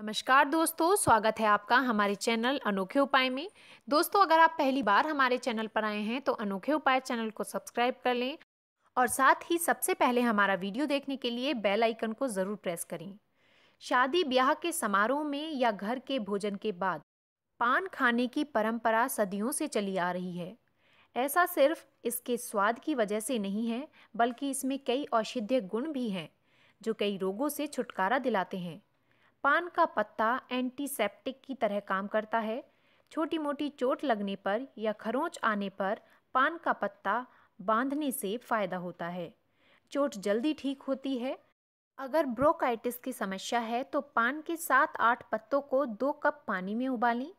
नमस्कार दोस्तों स्वागत है आपका हमारे चैनल अनोखे उपाय में दोस्तों अगर आप पहली बार हमारे चैनल पर आए हैं तो अनोखे उपाय चैनल को सब्सक्राइब कर लें और साथ ही सबसे पहले हमारा वीडियो देखने के लिए बेल आइकन को ज़रूर प्रेस करें शादी ब्याह के समारोह में या घर के भोजन के बाद पान खाने की परंपरा सदियों से चली आ रही है ऐसा सिर्फ इसके स्वाद की वजह से नहीं है बल्कि इसमें कई औषधीय गुण भी हैं जो कई रोगों से छुटकारा दिलाते हैं पान का पत्ता एंटीसेप्टिक की तरह काम करता है छोटी मोटी चोट लगने पर या खरोंच आने पर पान का पत्ता बांधने से फ़ायदा होता है चोट जल्दी ठीक होती है अगर ब्रोकाइटिस की समस्या है तो पान के सात आठ पत्तों को दो कप पानी में उबालें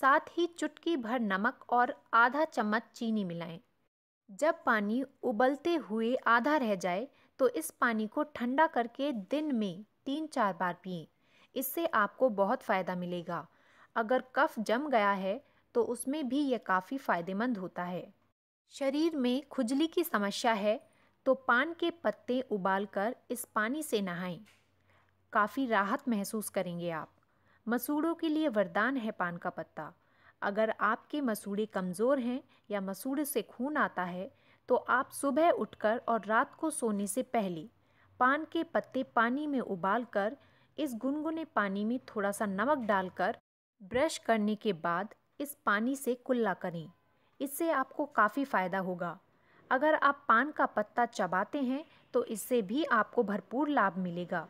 साथ ही चुटकी भर नमक और आधा चम्मच चीनी मिलाएं। जब पानी उबलते हुए आधा रह जाए तो इस पानी को ठंडा करके दिन में तीन चार बार पिएं। इससे आपको बहुत फ़ायदा मिलेगा अगर कफ जम गया है तो उसमें भी यह काफ़ी फ़ायदेमंद होता है शरीर में खुजली की समस्या है तो पान के पत्ते उबालकर इस पानी से नहाएं काफ़ी राहत महसूस करेंगे आप मसूड़ों के लिए वरदान है पान का पत्ता अगर आपके मसूड़े कमज़ोर हैं या मसूड़े से खून आता है तो आप सुबह उठकर और रात को सोने से पहले पान के पत्ते पानी में उबाल कर इस गुनगुने पानी में थोड़ा सा नमक डालकर ब्रश करने के बाद इस पानी से कुल्ला करें इससे आपको काफ़ी फ़ायदा होगा अगर आप पान का पत्ता चबाते हैं तो इससे भी आपको भरपूर लाभ मिलेगा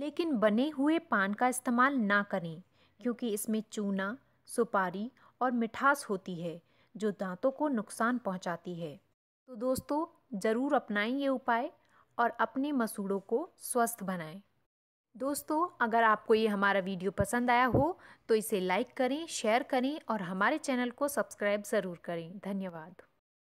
लेकिन बने हुए पान का इस्तेमाल ना करें क्योंकि इसमें चूना सुपारी और मिठास होती है जो दांतों को नुकसान पहुंचाती है तो दोस्तों ज़रूर अपनाएं ये उपाय और अपने मसूड़ों को स्वस्थ बनाएं दोस्तों अगर आपको ये हमारा वीडियो पसंद आया हो तो इसे लाइक करें शेयर करें और हमारे चैनल को सब्सक्राइब ज़रूर करें धन्यवाद